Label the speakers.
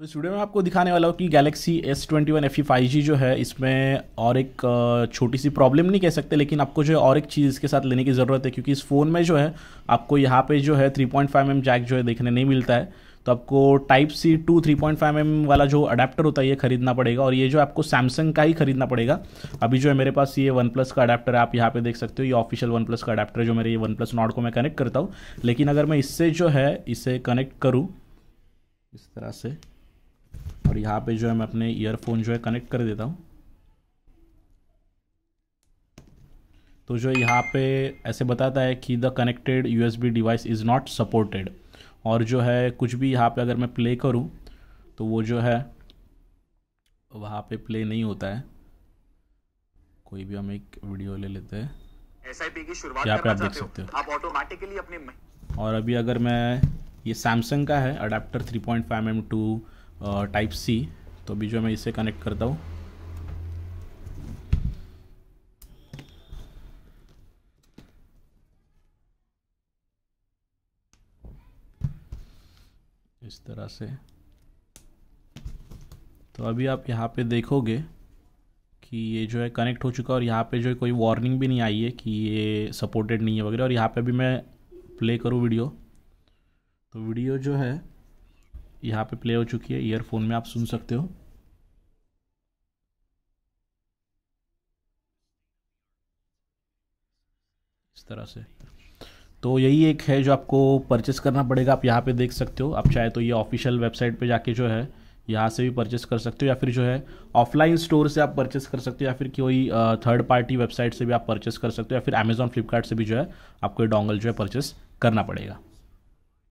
Speaker 1: तो इस वीडियो में आपको दिखाने वाला हूँ कि Galaxy S twenty one F E five G जो है इसमें और एक छोटी सी प्रॉब्लम नहीं कह सकते लेकिन आपको जो है और एक चीज़ इसके साथ लेने की ज़रूरत है क्योंकि इस फ़ोन में जो है आपको यहाँ पे जो है three point five M jack जो है देखने नहीं मिलता है तो आपको type C to three point five M वाला जो अडेप्टर होता है ये खरीदना पड़ेगा और ये जो आपको सैमसंग का ही खरीदना पड़ेगा अभी जो है मेरे पास ये वन प्लस का अडेप्टर है आप यहाँ पे देख सकते हो ये ऑफिशियल वन प्लस का अडेप्टर जो मेरे ये वन प्लस नॉट को मैं कनेक्ट करता हूँ लेकिन अगर मैं इससे जो है इसे कनेक्ट करूँ इस तरह से और यहाँ पे जो है मैं अपने ईयरफोन जो है कनेक्ट कर देता हूँ तो जो यहाँ पे ऐसे बताता है कि the connected B device is not supported और जो है कुछ भी यहाँ पे अगर मैं प्ले करूँ तो वो जो है वहाँ पे प्ले नहीं होता है कोई भी हम एक वीडियो ले लेते हैं यहाँ पे आप देख सकते हो आप ऑटोमेटिकली अपने और अभी अगर मैं ये सैमसंग का है adapter three point five M to type C तो अभी जो मैं इसे कनेक्ट करता हूँ इस तरह से तो अभी आप यहाँ पे देखोगे कि ये जो है कनेक्ट हो चुका है और यहाँ पे जो है कोई वार्निंग भी नहीं आई है कि ये सपोर्टेड नहीं है वगैरह और यहाँ पे भी मैं प्ले करूँ वीडियो तो वीडियो जो है यहाँ पे प्ले हो चुकी है ईयरफोन में आप सुन सकते हो इस तरह से तो यही एक है जो आपको परचेस करना पड़ेगा आप यहाँ पे देख सकते हो आप चाहे तो ये ऑफिशियल वेबसाइट पे जाके जो है यहाँ से भी परचेस कर सकते हो या फिर जो है ऑफलाइन स्टोर से आप परचेस कर सकते हो या फिर कोई थर्ड पार्टी वेबसाइट से भी आप परचेस कर सकते हो या फिर अमेज़ॉन फ्लिपकार्ट से भी जो है आपको ये डोंगल जो है परचेस करना पड़ेगा